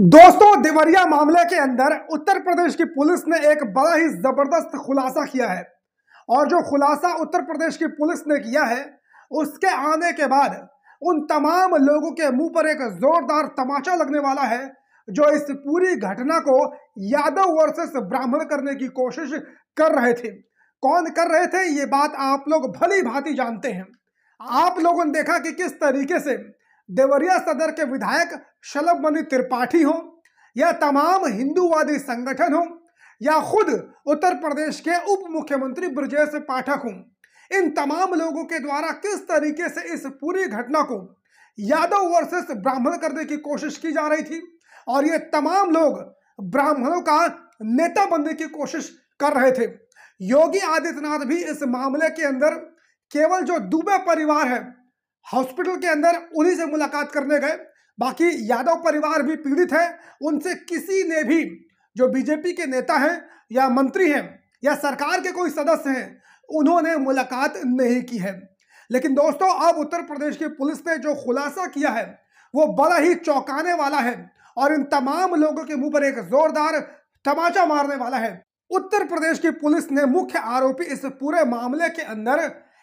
दोस्तों देवरिया मामले के अंदर उत्तर प्रदेश की पुलिस ने एक बड़ा ही जबरदस्त खुलासा किया है और जो खुलासा उत्तर प्रदेश की पुलिस ने किया है उसके आने के बाद उन तमाम लोगों के मुंह पर एक जोरदार तमाचा लगने वाला है जो इस पूरी घटना को यादव वर्सेस ब्राह्मण करने की कोशिश कर रहे थे कौन कर रहे थे ये बात आप लोग भली भांति जानते हैं आप लोगों ने देखा कि किस तरीके से देवरिया सदर के विधायक शलभमणि त्रिपाठी हों या तमाम हिंदूवादी संगठन हों या खुद उत्तर प्रदेश के उप मुख्यमंत्री ब्रजेश पाठक हों इन तमाम लोगों के द्वारा किस तरीके से इस पूरी घटना को यादव वर्सेस ब्राह्मण करने की कोशिश की जा रही थी और ये तमाम लोग ब्राह्मणों का नेता बनने की कोशिश कर रहे थे योगी आदित्यनाथ भी इस मामले के अंदर केवल जो दुबे परिवार है हॉस्पिटल के अंदर उन्हीं से मुलाकात करने गए बाकी यादव परिवार भी पीड़ित है उनसे किसी ने भी जो बीजेपी के नेता हैं या मंत्री हैं या सरकार के कोई सदस्य हैं उन्होंने मुलाकात नहीं की है लेकिन दोस्तों अब उत्तर प्रदेश की पुलिस ने जो खुलासा किया है वो बड़ा ही चौंकाने वाला है और इन तमाम लोगों के मुंह पर एक जोरदार तमाचा मारने वाला है उत्तर प्रदेश की पुलिस ने मुख्य आरोपी इस पूरे मामले के अंदर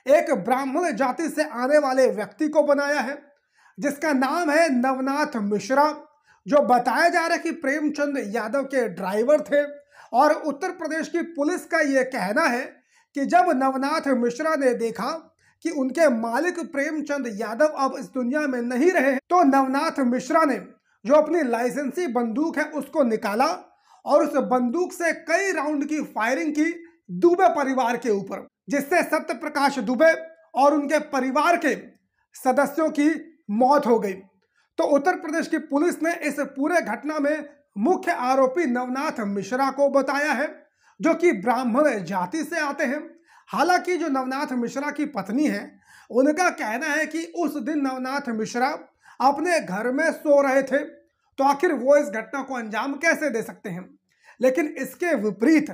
एक ब्राह्मण जाति से आने वाले व्यक्ति को बनाया है जिसका नाम है नवनाथ मिश्रा जो बताया जा रहा है कि प्रेमचंद यादव के ड्राइवर थे और उत्तर प्रदेश की पुलिस का ये कहना है कि जब नवनाथ मिश्रा ने देखा कि उनके मालिक प्रेमचंद यादव अब इस दुनिया में नहीं रहे तो नवनाथ मिश्रा ने जो अपनी लाइसेंसी बंदूक है उसको निकाला और उस बंदूक से कई राउंड की फायरिंग की दुबे परिवार के ऊपर जिससे सत्य प्रकाश दुबे और उनके परिवार के सदस्यों की मौत हो गई तो उत्तर प्रदेश की पुलिस ने इस पूरे घटना में मुख्य आरोपी नवनाथ मिश्रा को बताया है जो कि ब्राह्मण जाति से आते हैं हालांकि जो नवनाथ मिश्रा की पत्नी है उनका कहना है कि उस दिन नवनाथ मिश्रा अपने घर में सो रहे थे तो आखिर वो इस घटना को अंजाम कैसे दे सकते हैं लेकिन इसके विपरीत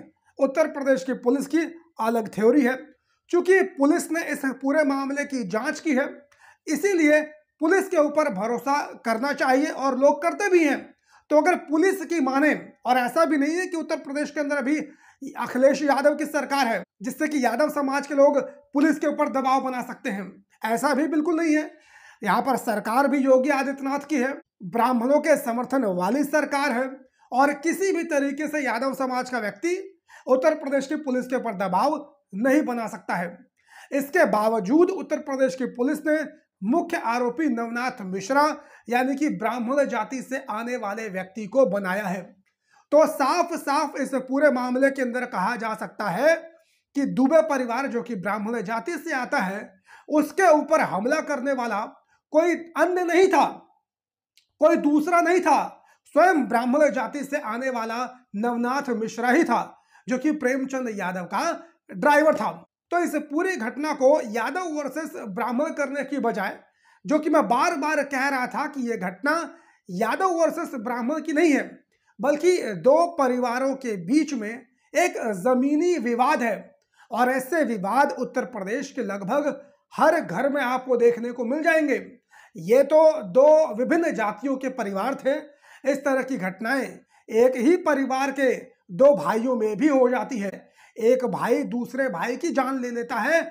उत्तर प्रदेश की पुलिस की अलग थ्योरी है चूंकि पुलिस ने इस पूरे मामले की जांच की है इसीलिए पुलिस के ऊपर भरोसा करना चाहिए और लोग करते भी हैं तो अगर पुलिस की माने और ऐसा भी नहीं है कि उत्तर प्रदेश के अंदर अभी अखिलेश यादव की सरकार है जिससे कि यादव समाज के लोग पुलिस के ऊपर दबाव बना सकते हैं ऐसा भी बिल्कुल नहीं है यहाँ पर सरकार भी योगी आदित्यनाथ की है ब्राह्मणों के समर्थन वाली सरकार है और किसी भी तरीके से यादव समाज का व्यक्ति उत्तर प्रदेश की पुलिस के ऊपर दबाव नहीं बना सकता है इसके बावजूद उत्तर प्रदेश की पुलिस ने मुख्य आरोपी नवनाथ मिश्रा यानी कि ब्राह्मण जाति से आने वाले व्यक्ति को बनाया है तो साफ साफ इस पूरे मामले के अंदर कहा जा सकता है कि दुबे परिवार जो कि ब्राह्मण जाति से आता है उसके ऊपर हमला करने वाला कोई अन्य नहीं था कोई दूसरा नहीं था स्वयं ब्राह्मण जाति से आने वाला नवनाथ मिश्रा ही था जो कि प्रेमचंद यादव का ड्राइवर था तो इस पूरी घटना को यादव वर्सेस ब्राह्मण करने की बजाय जो कि मैं बार बार कह रहा था कि यह घटना यादव वर्सेस ब्राह्मण की नहीं है बल्कि दो परिवारों के बीच में एक जमीनी विवाद है और ऐसे विवाद उत्तर प्रदेश के लगभग हर घर में आपको देखने को मिल जाएंगे ये तो दो विभिन्न जातियों के परिवार थे इस तरह की घटनाएं एक ही परिवार के दो भाइयों में भी हो जाती है एक भाई दूसरे भाई की जान ले लेता है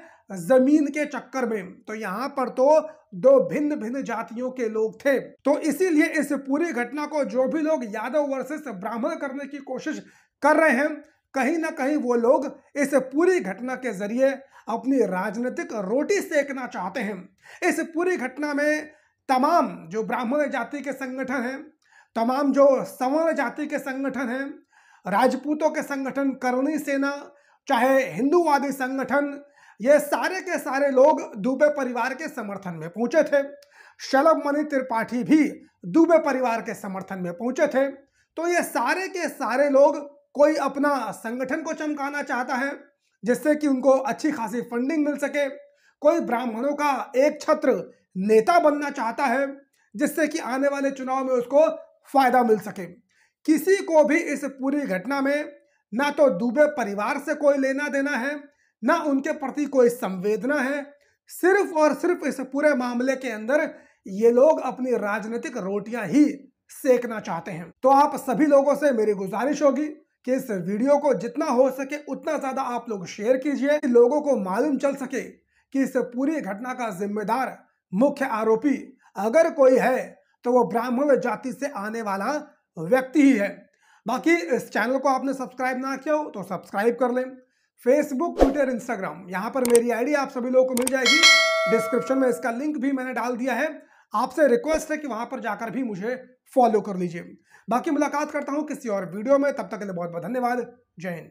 जमीन के चक्कर में तो यहाँ पर तो दो भिन्न भिन्न जातियों के लोग थे तो इसीलिए इस पूरी घटना को जो भी लोग यादव वर्सेस ब्राह्मण करने की कोशिश कर रहे हैं कहीं ना कहीं वो लोग इस पूरी घटना के जरिए अपनी राजनीतिक रोटी सेकना चाहते हैं इस पूरी घटना में तमाम जो ब्राह्मण जाति के संगठन हैं तमाम जो सवर्ण जाति के संगठन हैं राजपूतों के संगठन करणी सेना चाहे हिंदूवादी संगठन ये सारे के सारे लोग दुबे परिवार के समर्थन में पहुंचे थे शलभ मणि त्रिपाठी भी दुबे परिवार के समर्थन में पहुंचे थे तो ये सारे के सारे लोग कोई अपना संगठन को चमकाना चाहता है जिससे कि उनको अच्छी खासी फंडिंग मिल सके कोई ब्राह्मणों का एक छत्र नेता बनना चाहता है जिससे कि आने वाले चुनाव में उसको फायदा मिल सके किसी को भी इस पूरी घटना में ना तो दुबे परिवार से कोई लेना देना है ना उनके प्रति कोई संवेदना है सिर्फ और सिर्फ इस पूरे मामले के अंदर ये लोग अपनी राजनीतिक रोटियां ही सेकना चाहते हैं तो आप सभी लोगों से मेरी गुजारिश होगी कि इस वीडियो को जितना हो सके उतना ज्यादा आप लोग शेयर कीजिए लोगों को मालूम चल सके कि इस पूरी घटना का जिम्मेदार मुख्य आरोपी अगर कोई है तो वो ब्राह्मण जाति से आने वाला व्यक्ति ही है बाकी इस चैनल को आपने सब्सक्राइब ना किया हो तो सब्सक्राइब कर लें फेसबुक ट्विटर इंस्टाग्राम यहाँ पर मेरी आईडी आप सभी लोगों को मिल जाएगी डिस्क्रिप्शन में इसका लिंक भी मैंने डाल दिया है आपसे रिक्वेस्ट है कि वहां पर जाकर भी मुझे फॉलो कर लीजिए बाकी मुलाकात करता हूँ किसी और वीडियो में तब तक के लिए बहुत बहुत धन्यवाद जय हिंद